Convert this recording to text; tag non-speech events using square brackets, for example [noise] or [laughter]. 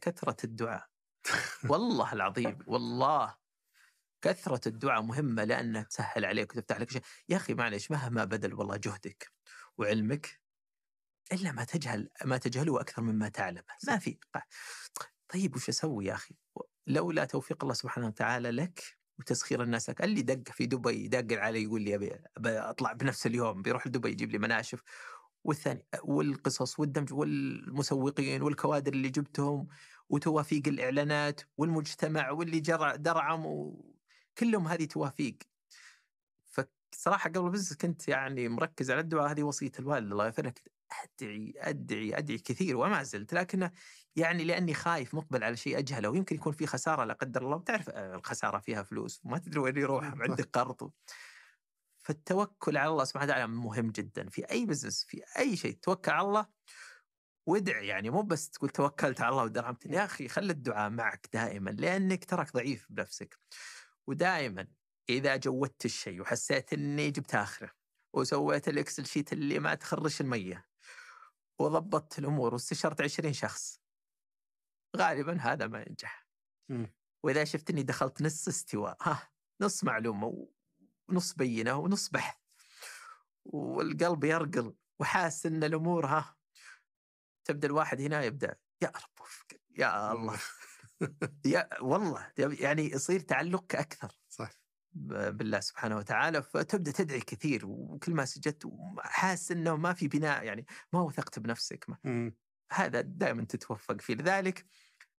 كثرة الدعاء والله العظيم والله كثرة الدعاء مهمة لأنها تسهل عليك وتفتح لك شيء يا أخي معلش مهما بذل والله جهدك وعلمك إلا ما تجهل ما تجهله أكثر مما تعلم ما في طيب وش أسوي يا أخي لولا توفيق الله سبحانه وتعالى لك وتسخير الناس لك اللي دق في دبي دق علي يقول لي أبي أطلع بنفس اليوم بيروح لدبي يجيب لي مناشف والثاني والقصص والدمج والمسوقين والكوادر اللي جبتهم وتوافيق الاعلانات والمجتمع واللي جرع درعم وكلهم هذه توافيق فصراحه قبل بس كنت يعني مركز على الدعاء هذه وصيه الوالد الله يغفر ادعي ادعي ادعي كثير وما زلت لكنه يعني لاني خايف مقبل على شيء اجهله ويمكن يكون في خساره لا قدر الله وتعرف آه، الخساره فيها فلوس وما تدري وين يروح أيوة، عندك قرض فالتوكل على الله سبحانه وتعالى مهم جدا في اي بزنس في اي شيء توكل على الله وادع يعني مو بس تقول توكلت على الله ودرهمت يا اخي خلي الدعاء معك دائما لانك تراك ضعيف بنفسك ودائما اذا جودت الشيء وحسيت اني جبت اخره وسويت الاكسل شيت اللي ما تخرش الميه وضبطت الامور واستشرت 20 شخص غالبا هذا ما ينجح واذا شفت اني دخلت نص استواء ها نص معلومه نص بينه ونص بحث والقلب يرقل وحاس ان الامور ها تبدا الواحد هنا يبدا يا رب يا الله [laughs] يا والله يعني يصير تعلقك اكثر صح بالله سبحانه وتعالى فتبدا تدعي كثير وكل ما سجدت حاس انه ما في بناء يعني ما وثقت بنفسك ما. هذا دائما تتوفق فيه لذلك